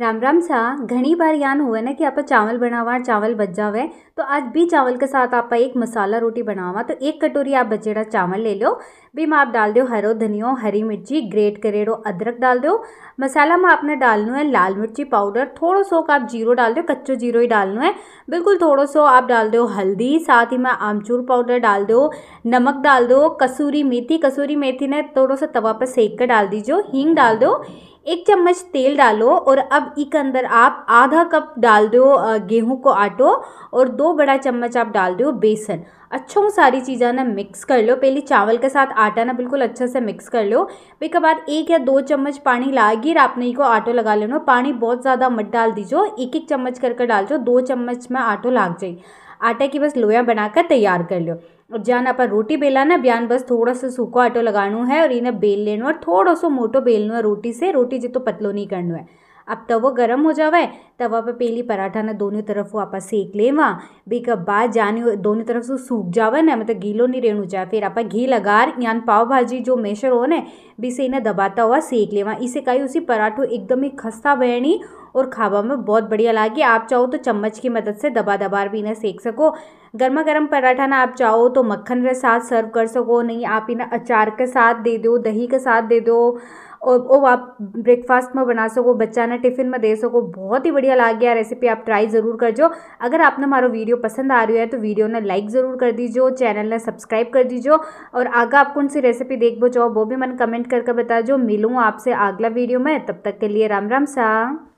राम राम सा घनी बार यान हुआ ना कि आप चावल बनावा चावल बच जावे तो आज भी चावल के साथ आप एक मसाला रोटी बनावा तो एक कटोरी आप बचेड़ा चावल ले लो भी मैं आप डाल दो हरो धनियो हरी मिर्ची ग्रेट करेड़ो अदरक डाल दो मसाला में आपने डालनो है लाल मिर्ची पाउडर थोड़ो सो आप जीरो डाल दो कच्चो जीरो ही डालनो है बिल्कुल थोड़ो सो आप डाल दो हल्दी साथ ही में आमचूर पाउडर डाल दो नमक डाल दो कसूरी मेथी कसूरी मेथी ने थोड़ो सा तवा पर सेक कर डाल दीजिए हींग डाल दो एक चम्मच तेल डालो और अब इक अंदर आप आधा कप डाल दो गेहूं को आटो और दो बड़ा चम्मच आप डाल दो बेसन अच्छों सारी चीज़ें ना मिक्स कर लो पहले चावल के साथ आटा ना बिल्कुल अच्छे से मिक्स कर लो फिर के बाद एक या दो चम्मच पानी लागिर आपने इको आटो लगा लेना पानी बहुत ज़्यादा मत डाल दीजो एक एक चम्मच करके डाल डाल दो चम्मच में आटो लाग जाए आटा की बस लोया बनाकर तैयार कर लो और जान आप रोटी बेलाना बयान बस थोड़ा सा सूखो आटो लगानू है और इन्हें बेल लेना और थोड़ा सो मोटो बेलना है रोटी से रोटी जितो पतलो नहीं करना है अब तवो तो गरम हो है तवा पे पेली पराठा ने दोनों तरफ आप सेक लेवा बीक बाद जानी दोनों तरफ से सूख जावे ना मतलब गीलो नहीं रेणु जाए फिर आप घी लगार यान पाव भाजी जो मेशर हो ने भी से इन्हें दबाता हुआ सेक लेवा इसे कहीं उसी पराठो एकदम ही खस्ता बहनी और खावा में बहुत बढ़िया लगे आप चाहो तो चम्मच की मदद से दबा दबार भी इन्हें सेक सको गर्मा गर्म पराठा ना आप चाहो तो मक्खन के साथ सर्व कर सको नहीं आप इन्हें अचार के साथ दे दो दही के साथ दे दो और वो आप ब्रेकफास्ट में बना सको बच्चा ने टिफ़िन में दे सको बहुत ही बढ़िया लाग गया रेसिपी आप ट्राई ज़रूर कर जो अगर आपने हमारा वीडियो पसंद आ रही है तो वीडियो ने लाइक ज़रूर कर दीजिए चैनल ने सब्सक्राइब कर दीजिए और आगे आप कौन सी रेसिपी देख बो चाहो वो भी मन कमेंट करके बता जो मिलूँ आपसे अगला वीडियो में तब तक के लिए राम राम सा